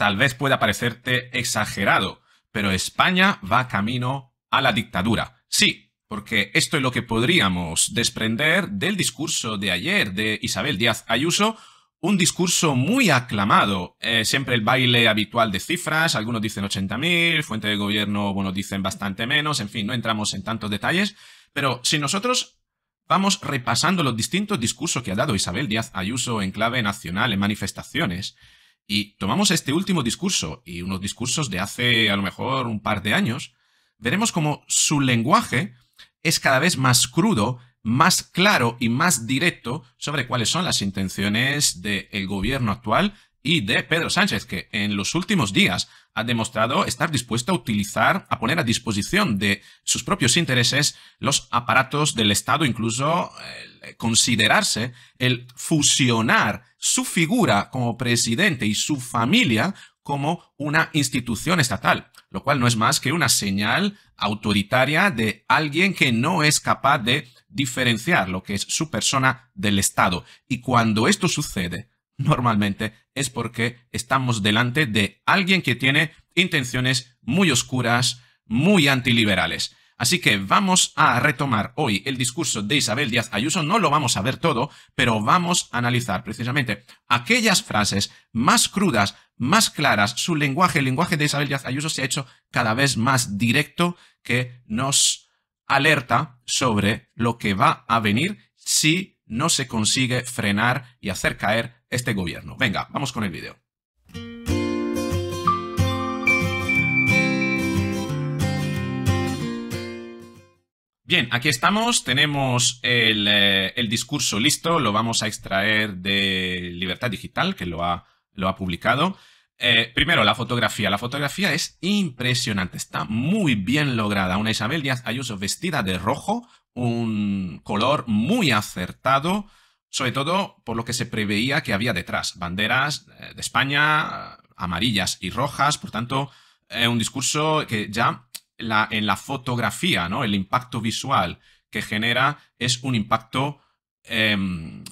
tal vez pueda parecerte exagerado, pero España va camino a la dictadura. Sí, porque esto es lo que podríamos desprender del discurso de ayer de Isabel Díaz Ayuso, un discurso muy aclamado. Eh, siempre el baile habitual de cifras, algunos dicen 80.000, fuente de gobierno, bueno, dicen bastante menos, en fin, no entramos en tantos detalles, pero si nosotros vamos repasando los distintos discursos que ha dado Isabel Díaz Ayuso en clave nacional, en manifestaciones, y tomamos este último discurso y unos discursos de hace a lo mejor un par de años, veremos como su lenguaje es cada vez más crudo, más claro y más directo sobre cuáles son las intenciones del gobierno actual y de Pedro Sánchez, que en los últimos días ha demostrado estar dispuesto a utilizar, a poner a disposición de sus propios intereses los aparatos del Estado, incluso eh, considerarse el fusionar su figura como presidente y su familia como una institución estatal, lo cual no es más que una señal autoritaria de alguien que no es capaz de diferenciar lo que es su persona del Estado. Y cuando esto sucede, normalmente es porque estamos delante de alguien que tiene intenciones muy oscuras, muy antiliberales. Así que vamos a retomar hoy el discurso de Isabel Díaz Ayuso, no lo vamos a ver todo, pero vamos a analizar precisamente aquellas frases más crudas, más claras, su lenguaje, el lenguaje de Isabel Díaz Ayuso se ha hecho cada vez más directo que nos alerta sobre lo que va a venir si no se consigue frenar y hacer caer este gobierno. Venga, vamos con el video. Bien, aquí estamos, tenemos eh, el, discurso listo, lo vamos a extraer de Libertad Digital, que lo ha, publicado. Eh, primero, la fotografía. La fotografía es impresionante, está muy bien lograda. Una Isabel Díaz Ayuso vestida de rojo, un color muy acertado, sobre todo por lo que se preveía que había detrás. Banderas eh, de España amarillas y rojas, por tanto, un discurso que ya en la fotografía, ¿no? El impacto visual que genera es un impacto em,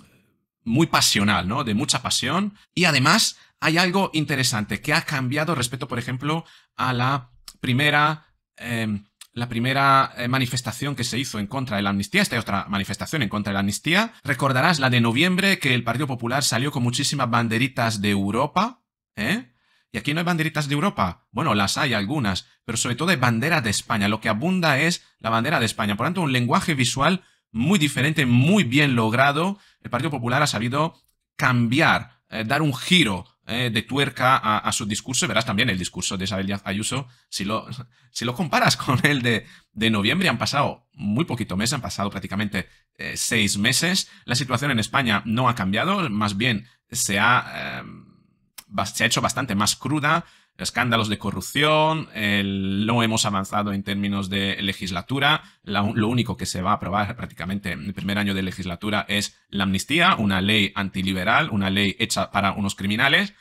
muy pasional, ¿no? De mucha pasión. Y además hay algo interesante que ha cambiado respecto, por ejemplo, a la primera em, la primera eh, manifestación que se hizo en contra de la amnistía, esta y otra manifestación en contra de la amnistía. Recordarás la de noviembre que el Partido Popular salió con muchísimas banderitas de Europa, ¿eh? Y aquí no hay banderitas de Europa. Bueno, las hay algunas, pero sobre todo hay bandera de España. Lo que abunda es la bandera de España. Por tanto, un lenguaje visual muy diferente, muy bien logrado. El Partido Popular ha sabido cambiar, eh, dar un giro eh, de tuerca a, su discurso, verás también el discurso de Isabel Ayuso, si lo, si lo comparas con el de, de noviembre, han pasado muy poquito mes, han pasado prácticamente eh, seis meses, la situación en España no ha cambiado, más bien se ha, eh, se ha hecho bastante más cruda, escándalos de corrupción, no hemos avanzado en términos de legislatura, lo único que se va a aprobar prácticamente en el primer año de legislatura es la amnistía, una ley antiliberal, una ley hecha para unos criminales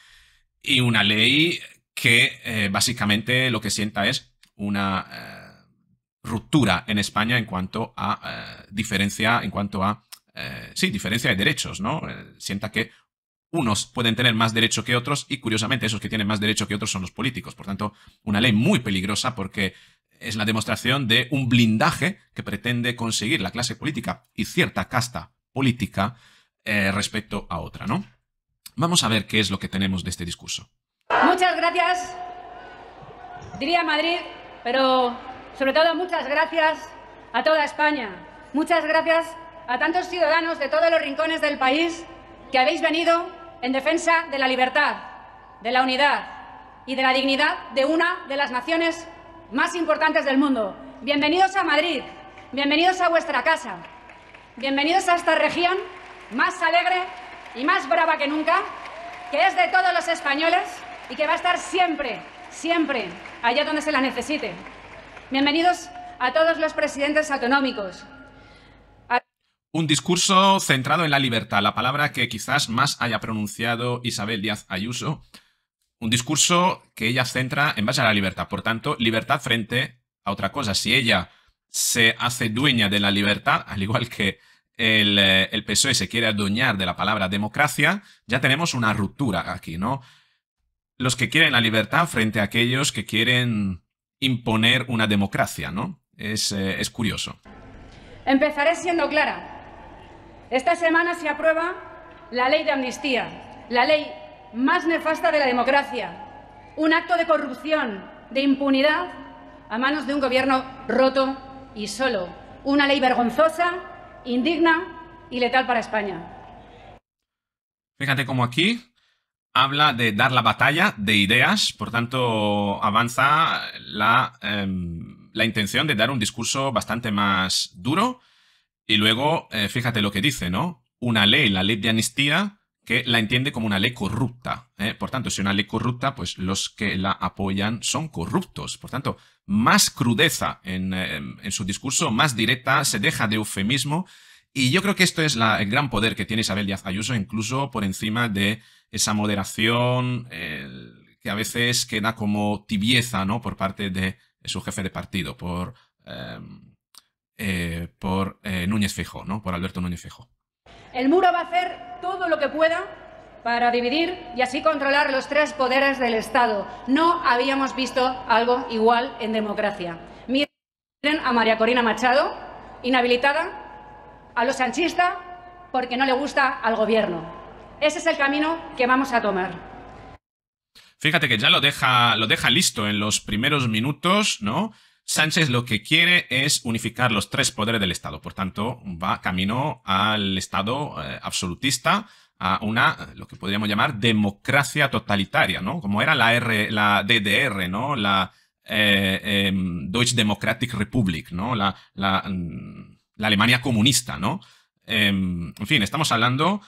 y una ley que eh, básicamente lo que sienta es una eh, ruptura en España en cuanto a eh, diferencia, en cuanto a, sí, diferencia de derechos, ¿no? sienta que unos pueden tener más derecho que otros y curiosamente esos que tienen más derecho que otros son los políticos. Por tanto, una ley muy peligrosa porque es la demostración de un blindaje que pretende conseguir la clase política y cierta casta política eh, respecto a otra, ¿no? Vamos a ver qué es lo que tenemos de este discurso. Muchas gracias, diría Madrid, pero sobre todo muchas gracias a toda España. Muchas gracias a tantos ciudadanos de todos los rincones del país que habéis venido en defensa de la libertad, de la unidad y de la dignidad de una de las naciones más importantes del mundo. Bienvenidos a Madrid, bienvenidos a vuestra casa, bienvenidos a esta región más alegre y más brava que nunca, que es de todos los españoles y que va a estar siempre, siempre allá donde se la necesite. Bienvenidos a todos los presidentes autonómicos, un discurso centrado en la libertad, la palabra que quizás más haya pronunciado Isabel Díaz Ayuso. Un discurso que ella centra en base a la libertad. Por tanto, libertad frente a otra cosa. Si ella se hace dueña de la libertad, al igual que el, eh, PSOE se quiere adueñar de la palabra democracia, ya tenemos una ruptura aquí, ¿no? Los que quieren la libertad frente a aquellos que quieren imponer una democracia, ¿no? Es, eh, es curioso. Empezaré siendo clara. Esta semana se aprueba la ley de amnistía, la ley más nefasta de la democracia, un acto de corrupción, de impunidad a manos de un gobierno roto y solo, una ley vergonzosa, indigna y letal para España. Fíjate cómo aquí habla de dar la batalla de ideas, por tanto avanza la, em, la intención de dar un discurso bastante más duro y luego, eh, fíjate lo que dice, ¿no? Una ley, la ley de amnistía, que la entiende como una ley corrupta. ¿eh? Por tanto, si una ley corrupta, pues los que la apoyan son corruptos. Por tanto, más crudeza en, eh, su discurso, más directa, se deja de eufemismo. Y yo creo que esto es el gran poder que tiene Isabel Díaz Ayuso, incluso por encima de esa moderación que a veces queda como tibieza, ¿no? Por parte de su jefe de partido, por eh, por eh, Núñez Fijo, ¿no? por Alberto Núñez Fijo. El muro va a hacer todo lo que pueda para dividir y así controlar los tres poderes del Estado. No habíamos visto algo igual en democracia. Miren a María Corina Machado, inhabilitada, a los sanchistas, porque no le gusta al gobierno. Ese es el camino que vamos a tomar. Fíjate que ya lo deja, lo deja listo en los primeros minutos, ¿no? Sánchez lo que quiere es unificar los tres poderes del Estado, por tanto, va camino al Estado eh, absolutista, a una, lo que podríamos llamar, democracia totalitaria, ¿no? Como era la, la DDR, ¿no? La eh, em, Deutsche Democratic Republic, ¿no? La, mm, la, Alemania comunista, ¿no? Em, en fin, estamos hablando,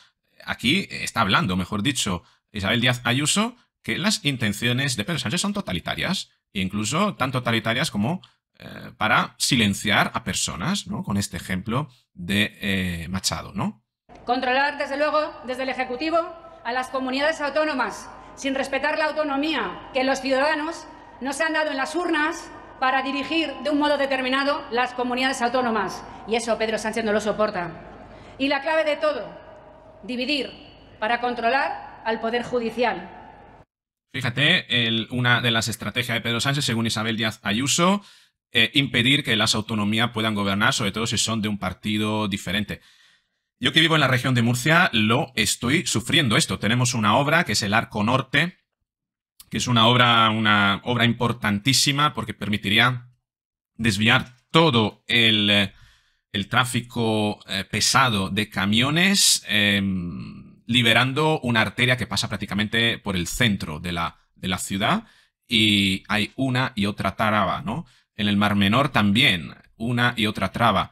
aquí está hablando, mejor dicho, Isabel Díaz Ayuso, que las intenciones de Pedro Sánchez son totalitarias incluso tan totalitarias como eh, para silenciar a personas, Con este ejemplo de eh, Machado, ¿no? Controlar, desde luego, desde el Ejecutivo a las comunidades autónomas, sin respetar la autonomía que los ciudadanos nos han dado en las urnas para dirigir de un modo determinado las comunidades autónomas. Y eso Pedro Sánchez no lo soporta. Y la clave de todo, dividir para controlar al Poder Judicial. Fíjate, una de las estrategias de Pedro Sánchez, según Isabel Díaz Ayuso, eh, impedir que las autonomías puedan gobernar, sobre todo si son de un partido diferente. Yo que vivo en la región de Murcia, lo estoy sufriendo esto. Tenemos una obra que es el Arco Norte, que es una obra, una obra importantísima porque permitiría desviar todo el, tráfico eh, pesado de camiones. Em, liberando una arteria que pasa prácticamente por el centro de la, de la ciudad y hay una y otra traba, ¿no? En el Mar Menor también, una y otra traba.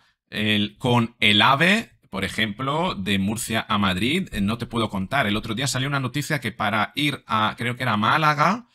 con el AVE, por ejemplo, de Murcia a Madrid, eh, no te puedo contar. El otro día salió una noticia que para ir a, creo que era Málaga,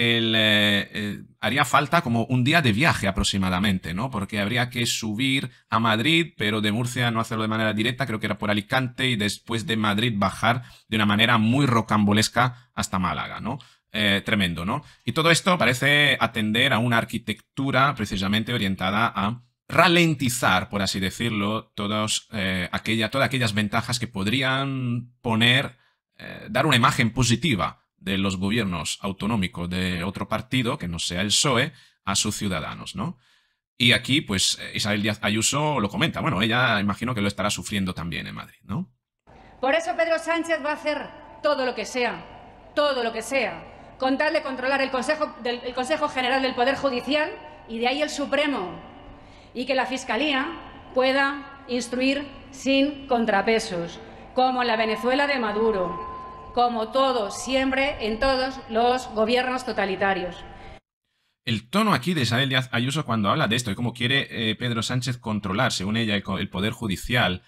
eh, eh, haría falta como un día de viaje aproximadamente, ¿no? Porque habría que subir a Madrid, pero de Murcia no hacerlo de manera directa, creo que era por Alicante, y después de Madrid bajar de una manera muy rocambolesca hasta Málaga, ¿no? Eh, tremendo, ¿no? Y todo esto parece atender a una arquitectura precisamente orientada a ralentizar, por así decirlo, aquella, todas aquellas ventajas que podrían poner, dar una imagen positiva de los gobiernos autonómicos de otro partido, que no sea el PSOE, a sus ciudadanos, ¿no? Y aquí, pues, Isabel Díaz Ayuso lo comenta. Bueno, ella imagino que lo estará sufriendo también en Madrid, ¿no? Por eso Pedro Sánchez va a hacer todo lo que sea, todo lo que sea, con tal de controlar el Consejo, el Consejo General del Poder Judicial y de ahí el Supremo, y que la Fiscalía pueda instruir sin contrapesos, como en la Venezuela de Maduro, como todo siempre en todos los gobiernos totalitarios. El tono aquí de Isabel Díaz Ayuso cuando habla de esto y cómo quiere eh, Pedro Sánchez controlar, según ella, el, Poder Judicial,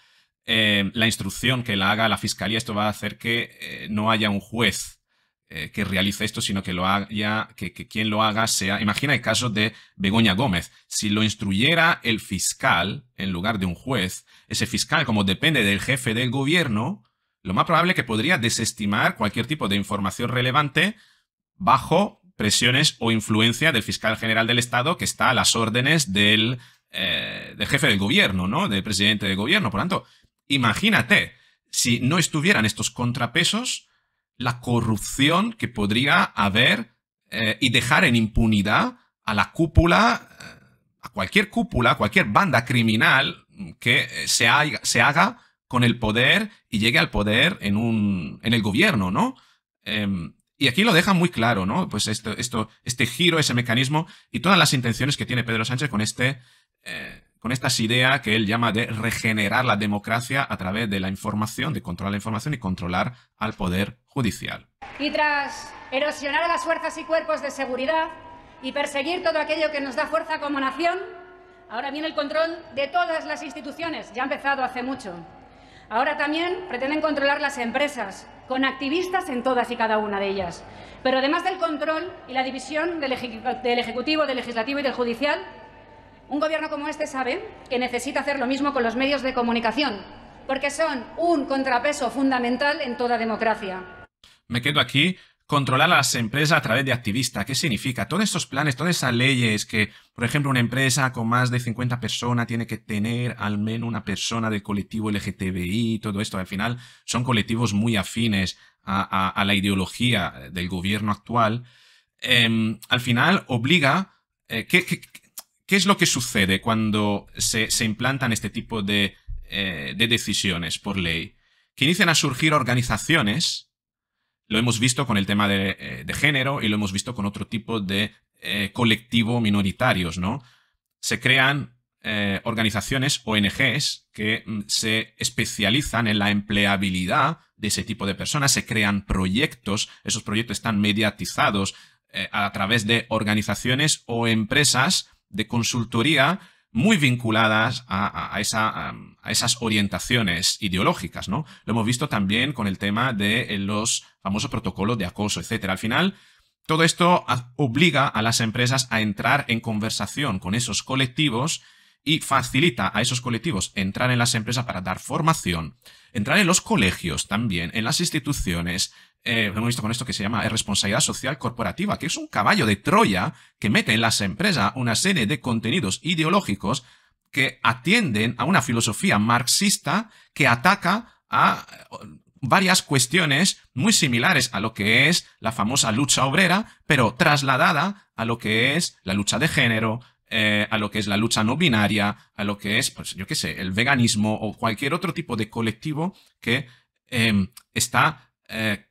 eh, la instrucción que la haga la Fiscalía, esto va a hacer que eh, no haya un juez que realice esto, sino que lo haga, que, que, quien lo haga sea. Imagina el caso de Begoña Gómez. Si lo instruyera el fiscal en lugar de un juez, ese fiscal, como depende del jefe del gobierno, lo más probable que podría desestimar cualquier tipo de información relevante bajo presiones o influencia del fiscal general del Estado que está a las órdenes del, eh, jefe del gobierno, ¿no? Del presidente del gobierno. Por lo tanto, imagínate, si no estuvieran estos contrapesos, la corrupción que podría haber eh, y dejar en impunidad a la cúpula, eh, a cualquier cúpula, a cualquier banda criminal que se haga con el poder y llegue al poder en, un, en el gobierno, ¿no? Em, y aquí lo deja muy claro, ¿no? Pues esto, esto, este giro, ese mecanismo y todas las intenciones que tiene Pedro Sánchez con este... Eh, con estas ideas que él llama de regenerar la democracia a través de la información, de controlar la información y controlar al poder judicial. Y tras erosionar a las fuerzas y cuerpos de seguridad y perseguir todo aquello que nos da fuerza como nación, ahora viene el control de todas las instituciones. Ya ha empezado hace mucho. Ahora también pretenden controlar las empresas, con activistas en todas y cada una de ellas. Pero además del control y la división del, Ejecutivo, del Legislativo y del Judicial, un gobierno como este sabe que necesita hacer lo mismo con los medios de comunicación, porque son un contrapeso fundamental en toda democracia. Me quedo aquí controlar a las empresas a través de activistas. ¿Qué significa? Todos estos planes, todas esas leyes que, por ejemplo, una empresa con más de 50 personas tiene que tener al menos una persona del colectivo LGTBI, todo esto, al final son colectivos muy afines a, la ideología del gobierno actual, em, al final obliga... Eh, ¿qué, es lo que sucede cuando se, implantan este tipo de, eh, de decisiones por ley? Que inician a surgir organizaciones lo hemos visto con el tema eh, de, género y lo hemos visto con otro tipo de eh, colectivo minoritarios, ¿no? Se crean eh, organizaciones, ONGs, que mm, se especializan en la empleabilidad de ese tipo de personas, se crean proyectos, esos proyectos están mediatizados a través de organizaciones o empresas de consultoría muy vinculadas a, a, esas orientaciones ideológicas, ¿no? Lo hemos visto también con el tema de eh, los famosos protocolos de acoso, etc. Al final, todo esto obliga a las empresas a entrar en conversación con esos colectivos y facilita a esos colectivos entrar en las empresas para dar formación, entrar en los colegios también, en las instituciones, eh, hemos visto con esto que se llama responsabilidad social corporativa, que es un caballo de Troya que mete en las empresas una serie de contenidos ideológicos que atienden a una filosofía marxista que ataca a eh, varias cuestiones muy similares a lo que es la famosa lucha obrera, pero trasladada a lo que es la lucha de género, eh, a lo que es la lucha no binaria, a lo que es, pues yo qué sé, el veganismo o cualquier otro tipo de colectivo que está eh,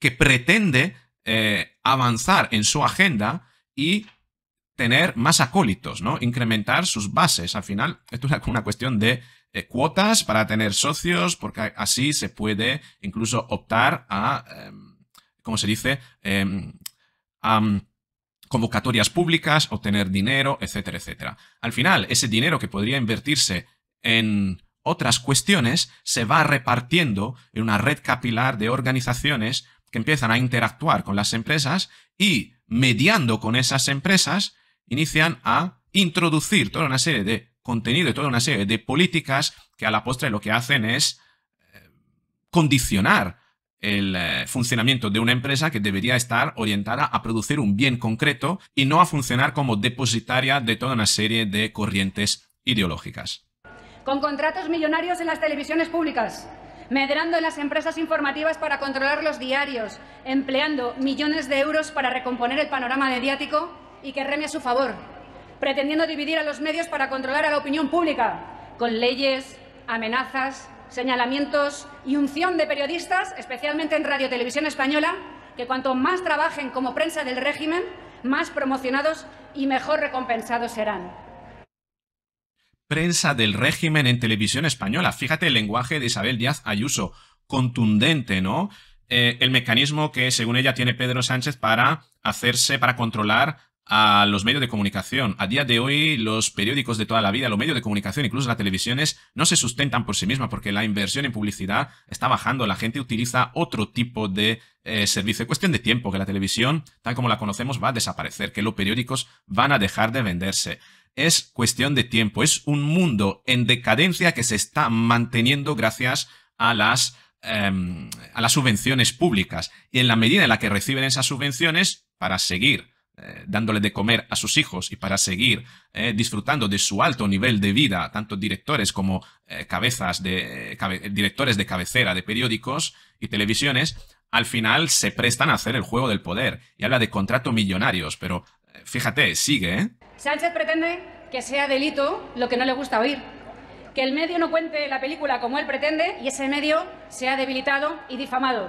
que pretende eh, avanzar en su agenda y tener más acólitos, ¿no? Incrementar sus bases. Al final, esto es una cuestión de eh, cuotas para tener socios, porque así se puede incluso optar a, em, ¿cómo se dice?, em, a mm, convocatorias públicas, obtener dinero, etcétera, etcétera. Al final, ese dinero que podría invertirse en otras cuestiones se va repartiendo en una red capilar de organizaciones que empiezan a interactuar con las empresas y, mediando con esas empresas, inician a introducir toda una serie de contenido y toda una serie de políticas que a la postre lo que hacen es eh, condicionar el eh, funcionamiento de una empresa que debería estar orientada a producir un bien concreto y no a funcionar como depositaria de toda una serie de corrientes ideológicas con contratos millonarios en las televisiones públicas, medrando en las empresas informativas para controlar los diarios, empleando millones de euros para recomponer el panorama mediático y que reme a su favor, pretendiendo dividir a los medios para controlar a la opinión pública, con leyes, amenazas, señalamientos y unción de periodistas, especialmente en Radio Televisión Española, que cuanto más trabajen como prensa del régimen, más promocionados y mejor recompensados serán prensa del régimen en televisión española. Fíjate el lenguaje de Isabel Díaz Ayuso, contundente, ¿no? Eh, el mecanismo que, según ella, tiene Pedro Sánchez para hacerse, para controlar a los medios de comunicación. A día de hoy, los periódicos de toda la vida, los medios de comunicación, incluso las televisiones, no se sustentan por sí mismas porque la inversión en publicidad está bajando. La gente utiliza otro tipo de eh, servicio. Es cuestión de tiempo que la televisión, tal como la conocemos, va a desaparecer, que los periódicos van a dejar de venderse es cuestión de tiempo. Es un mundo en decadencia que se está manteniendo gracias a las, em, a las subvenciones públicas. Y en la medida en la que reciben esas subvenciones, para seguir eh, dándole de comer a sus hijos y para seguir eh, disfrutando de su alto nivel de vida, tanto directores como eh, cabezas de, directores de cabecera de periódicos y televisiones, al final se prestan a hacer el juego del poder. Y habla de contrato millonarios, pero fíjate, sigue, ¿eh? Sánchez pretende que sea delito lo que no le gusta oír, que el medio no cuente la película como él pretende y ese medio sea debilitado y difamado,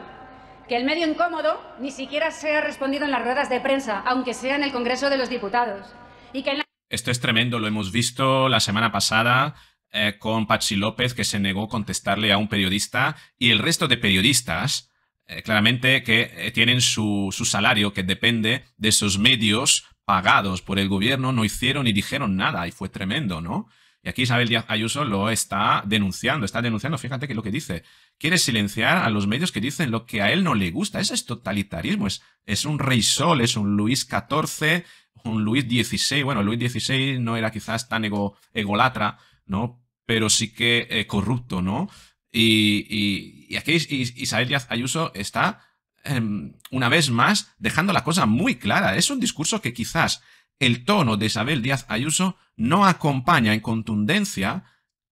que el medio incómodo ni siquiera sea respondido en las ruedas de prensa, aunque sea en el Congreso de los Diputados, y que Esto es tremendo, lo hemos visto la semana pasada eh, con Pachi López, que se negó a contestarle a un periodista, y el resto de periodistas, eh, claramente, que eh, tienen su, su salario que depende de esos medios pagados por el gobierno no hicieron ni dijeron nada y fue tremendo, ¿no? Y aquí Isabel Díaz Ayuso lo está denunciando, está denunciando, fíjate que lo que dice, quiere silenciar a los medios que dicen lo que a él no le gusta, ese es totalitarismo, es, un rey sol, es un Luis XIV, un Luis XVI, bueno, Luis XVI no era quizás tan ego, egolatra, ¿no? Pero sí que eh, corrupto, ¿no? Y, y aquí Isabel Díaz Ayuso está Em, una vez más, dejando la cosa muy clara. Es un discurso que quizás el tono de Isabel Díaz Ayuso no acompaña en contundencia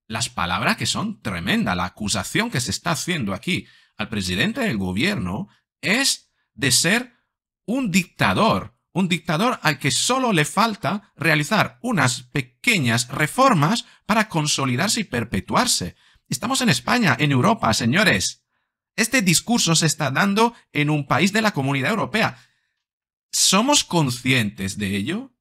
las palabras que son tremenda La acusación que se está haciendo aquí al presidente del gobierno es de ser un dictador, un dictador al que solo le falta realizar unas pequeñas reformas para consolidarse y perpetuarse. Estamos en España, en Europa, señores. Este discurso se está dando en un país de la Comunidad Europea. ¿Somos conscientes de ello?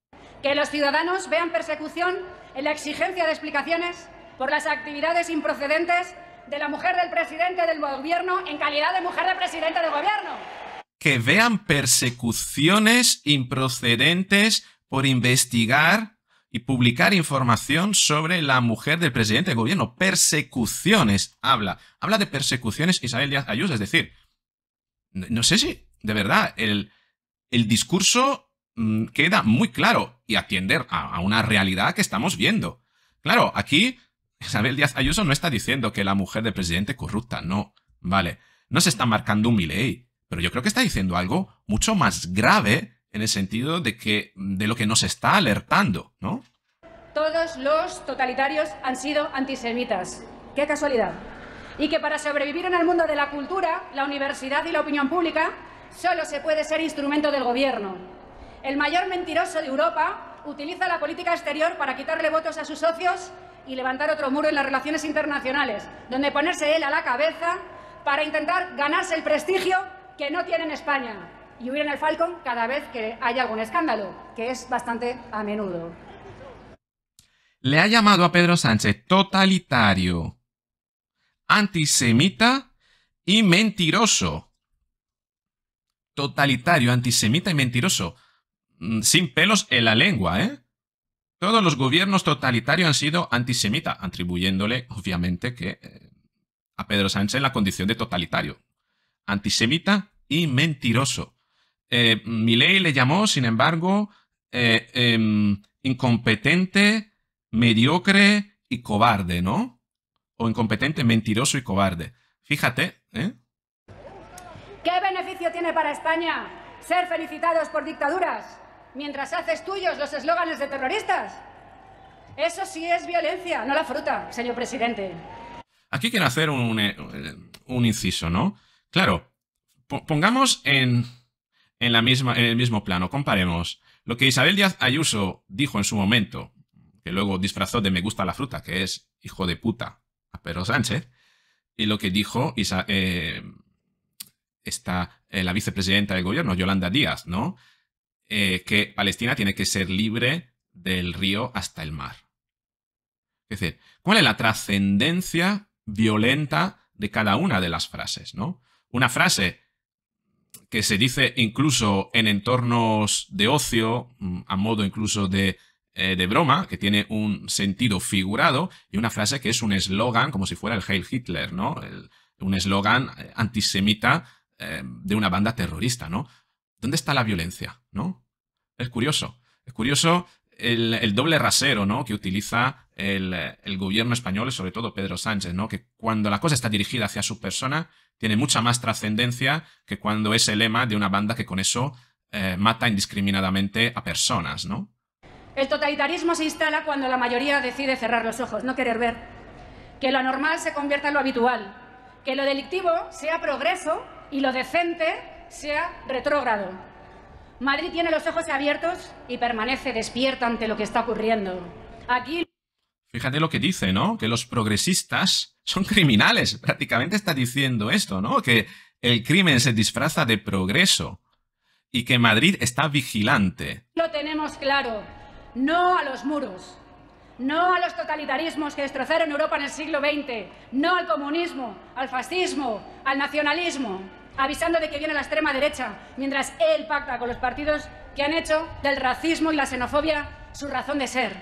Que los ciudadanos vean persecución en la exigencia de explicaciones por las actividades improcedentes de la mujer del presidente del gobierno en calidad de mujer del presidente del gobierno. Que vean persecuciones improcedentes por investigar y publicar información sobre la mujer del presidente del gobierno. Persecuciones. Habla. Habla de persecuciones Isabel Díaz Ayuso. Es decir, no sé si, de verdad, el, discurso mm, queda muy claro y atiende a, una realidad que estamos viendo. Claro, aquí Isabel Díaz Ayuso no está diciendo que la mujer del presidente corrupta, no. Vale. No se está marcando un miley, pero yo creo que está diciendo algo mucho más grave en el sentido de, que, de lo que nos está alertando, ¿no? Todos los totalitarios han sido antisemitas. ¡Qué casualidad! Y que para sobrevivir en el mundo de la cultura, la universidad y la opinión pública, solo se puede ser instrumento del gobierno. El mayor mentiroso de Europa utiliza la política exterior para quitarle votos a sus socios y levantar otro muro en las relaciones internacionales, donde ponerse él a la cabeza para intentar ganarse el prestigio que no tiene en España y huir en el Falcon cada vez que haya algún escándalo, que es bastante a menudo. Le ha llamado a Pedro Sánchez totalitario, antisemita y mentiroso. Totalitario, antisemita y mentiroso. Mm, sin pelos en la lengua, ¿eh? Todos los gobiernos totalitarios han sido antisemita, atribuyéndole, obviamente, que eh, a Pedro Sánchez la condición de totalitario. Antisemita y mentiroso. Eh, Mi ley le llamó, sin embargo, eh, em, incompetente, mediocre y cobarde, ¿no? O incompetente, mentiroso y cobarde. Fíjate, ¿eh? ¿Qué beneficio tiene para España ser felicitados por dictaduras mientras haces tuyos los eslóganes de terroristas? Eso sí es violencia, no la fruta, señor presidente. Aquí quiero hacer un eh, inciso, ¿no? Claro, pongamos en, en, la misma, en el mismo plano. Comparemos lo que Isabel Díaz Ayuso dijo en su momento, que luego disfrazó de me gusta la fruta, que es hijo de puta a Pedro Sánchez, y lo que dijo eh, eh, la vicepresidenta del gobierno, Yolanda Díaz, ¿no? Eh, que Palestina tiene que ser libre del río hasta el mar. Es decir, ¿cuál es la trascendencia violenta de cada una de las frases, ¿no? Una frase que se dice incluso en entornos de ocio, mm, a modo incluso de, eh, de broma, que tiene un sentido figurado, y una frase que es un eslogan, como si fuera el Heil Hitler, ¿no? un eslogan eh, antisemita eh, de una banda terrorista, ¿no? ¿Dónde está la violencia, no? Es curioso. Es curioso el, doble rasero ¿no? que utiliza el, gobierno español sobre todo Pedro Sánchez, ¿no? que cuando la cosa está dirigida hacia su persona tiene mucha más trascendencia que cuando es el lema de una banda que con eso eh, mata indiscriminadamente a personas. ¿no? El totalitarismo se instala cuando la mayoría decide cerrar los ojos, no querer ver, que lo normal se convierta en lo habitual, que lo delictivo sea progreso y lo decente sea retrógrado. Madrid tiene los ojos abiertos y permanece despierta ante lo que está ocurriendo. Aquí. Fíjate lo que dice, ¿no? Que los progresistas son criminales. Prácticamente está diciendo esto, ¿no? Que el crimen se disfraza de progreso y que Madrid está vigilante. Lo tenemos claro. No a los muros. No a los totalitarismos que destrozaron Europa en el siglo XX. No al comunismo, al fascismo, al nacionalismo avisando de que viene la extrema derecha, mientras él pacta con los partidos que han hecho del racismo y la xenofobia su razón de ser.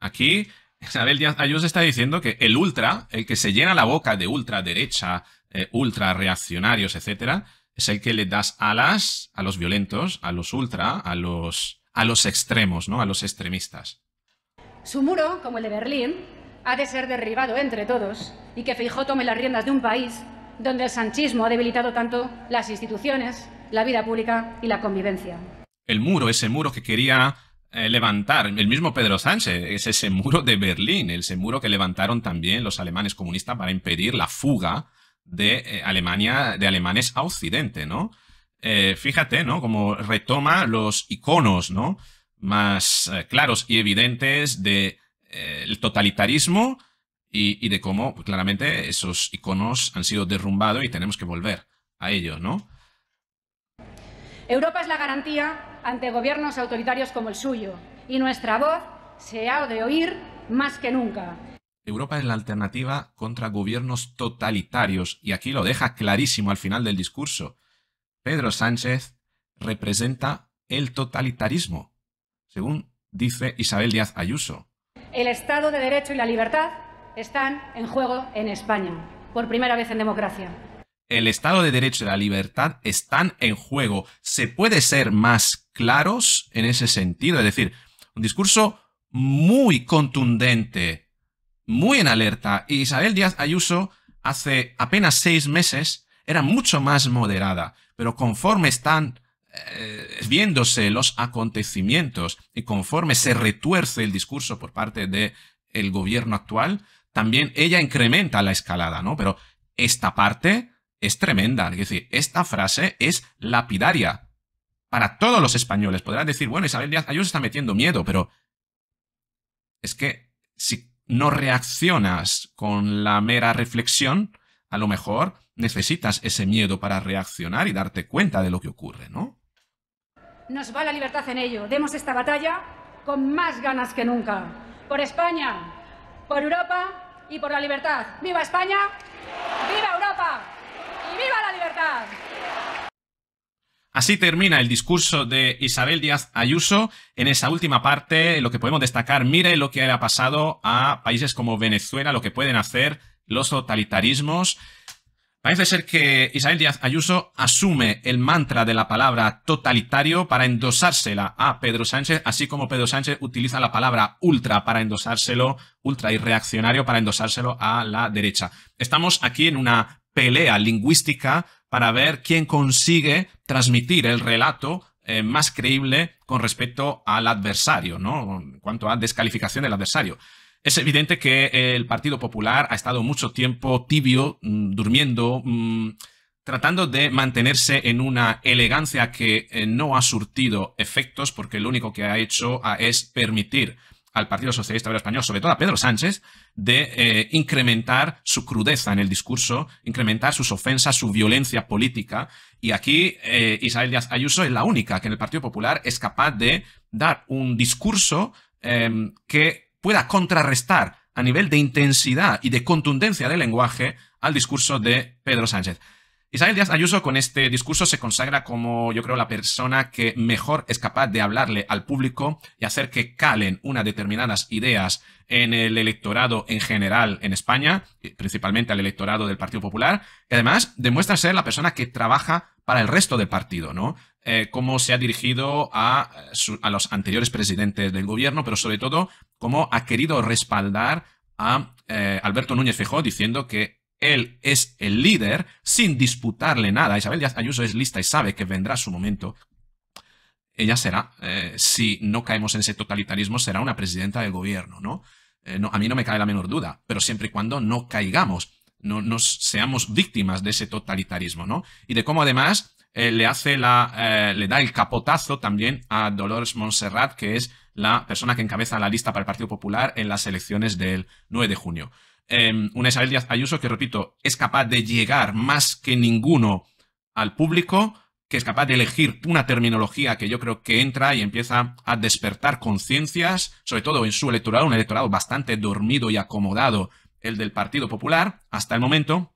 Aquí, Isabel Díaz Ayuso está diciendo que el ultra, el que se llena la boca de ultraderecha, derecha, ultra reaccionarios, etc., es el que le das alas a los violentos, a los ultra, a los, a los extremos, ¿no? a los extremistas. Su muro, como el de Berlín, ha de ser derribado entre todos y que Feijó tome las riendas de un país donde el sanchismo ha debilitado tanto las instituciones, la vida pública y la convivencia. El muro, ese muro que quería eh, levantar. El mismo Pedro Sánchez es ese muro de Berlín, ese muro que levantaron también los alemanes comunistas para impedir la fuga de eh, Alemania, de alemanes a Occidente, ¿no? Eh, fíjate, ¿no? Como retoma los iconos, ¿no? Más claros y evidentes del el totalitarismo y, de cómo pues, claramente esos iconos han sido derrumbados y tenemos que volver a ellos, ¿no? Europa es la garantía ante gobiernos autoritarios como el suyo y nuestra voz se ha de oír más que nunca. Europa es la alternativa contra gobiernos totalitarios y aquí lo deja clarísimo al final del discurso. Pedro Sánchez representa el totalitarismo, según dice Isabel Díaz Ayuso. El Estado de Derecho y la libertad están en juego en España, por primera vez en democracia. El Estado de Derecho y la libertad están en juego. ¿Se puede ser más claros en ese sentido? Es decir, un discurso muy contundente, muy en alerta. Isabel Díaz Ayuso hace apenas seis meses era mucho más moderada, pero conforme están eh, viéndose los acontecimientos y conforme se retuerce el discurso por parte del el gobierno actual, también ella incrementa la escalada, ¿no? Pero esta parte es tremenda. Es decir, esta frase es lapidaria para todos los españoles. Podrán decir, bueno, Isabel Díaz Ayuso está metiendo miedo, pero es que si no reaccionas con la mera reflexión, a lo mejor necesitas ese miedo para reaccionar y darte cuenta de lo que ocurre, ¿no? Nos va la libertad en ello. Demos esta batalla con más ganas que nunca. Por España, por Europa y por la libertad. ¡Viva España! ¡Viva Europa! ¡Y viva la libertad! Así termina el discurso de Isabel Díaz Ayuso. En esa última parte, lo que podemos destacar, mire lo que le ha pasado a países como Venezuela, lo que pueden hacer los totalitarismos. Parece ser que Isabel Díaz Ayuso asume el mantra de la palabra totalitario para endosársela a Pedro Sánchez, así como Pedro Sánchez utiliza la palabra ultra para endosárselo, ultra y reaccionario para endosárselo a la derecha. Estamos aquí en una pelea lingüística para ver quién consigue transmitir el relato eh, más creíble con respecto al adversario, ¿no? En cuanto a descalificación del adversario. Es evidente que el Partido Popular ha estado mucho tiempo tibio, mm, durmiendo, mm, tratando de mantenerse en una elegancia que eh, no ha surtido efectos, porque lo único que ha hecho es permitir al Partido Socialista Obrero Español, sobre todo a Pedro Sánchez, de eh, incrementar su crudeza en el discurso, incrementar sus ofensas, su violencia política. Y aquí eh, Isabel Ayuso es la única que en el Partido Popular es capaz de dar un discurso em, que pueda contrarrestar a nivel de intensidad y de contundencia del lenguaje al discurso de Pedro Sánchez. Isabel Díaz Ayuso con este discurso se consagra como yo creo la persona que mejor es capaz de hablarle al público y hacer que calen unas determinadas ideas en el electorado en general en España, principalmente al electorado del Partido Popular, y además demuestra ser la persona que trabaja para el resto del partido, ¿no? Eh, cómo se ha dirigido a, eh, a los anteriores presidentes del gobierno, pero sobre todo cómo ha querido respaldar a eh, Alberto Núñez Fejó diciendo que él es el líder sin disputarle nada. Isabel Ayuso es lista y sabe que vendrá su momento. Ella será, si no caemos en ese totalitarismo, será una presidenta del gobierno, ¿no? A mí no me cae la menor duda, pero siempre y cuando no caigamos, no nos seamos víctimas de ese totalitarismo, ¿no? Y de cómo además eh, le hace la, eh, le da el capotazo también a Dolores Montserrat, que es la persona que encabeza la lista para el Partido Popular en las elecciones del 9 de junio. Em, una Isabel Díaz Ayuso que, repito, es capaz de llegar más que ninguno al público, que es capaz de elegir una terminología que yo creo que entra y empieza a despertar conciencias, sobre todo en su electorado, un electorado bastante dormido y acomodado, el del Partido Popular, hasta el momento,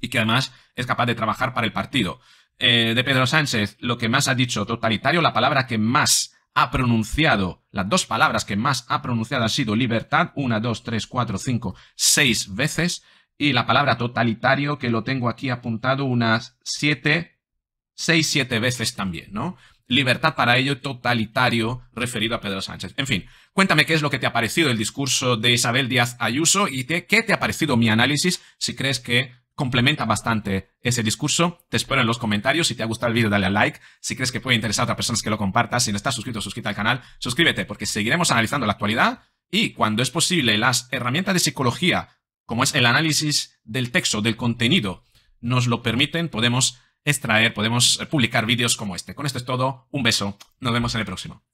y que además es capaz de trabajar para el partido. Eh, de Pedro Sánchez, lo que más ha dicho totalitario, la palabra que más ha pronunciado, las dos palabras que más ha pronunciado han sido libertad, una, dos, tres, cuatro, cinco, seis veces, y la palabra totalitario, que lo tengo aquí apuntado unas siete, seis, siete veces también, ¿no? libertad para ello totalitario referido a Pedro Sánchez. En fin, cuéntame qué es lo que te ha parecido el discurso de Isabel Díaz Ayuso y qué te ha parecido mi análisis si crees que complementa bastante ese discurso. Te espero en los comentarios. Si te ha gustado el vídeo, dale a like. Si crees que puede interesar a otras personas que lo compartas, si no estás suscrito, suscríbete al canal, suscríbete porque seguiremos analizando la actualidad y cuando es posible las herramientas de psicología, como es el análisis del texto, del contenido, nos lo permiten, podemos extraer, podemos publicar vídeos como este. Con esto es todo. Un beso. Nos vemos en el próximo.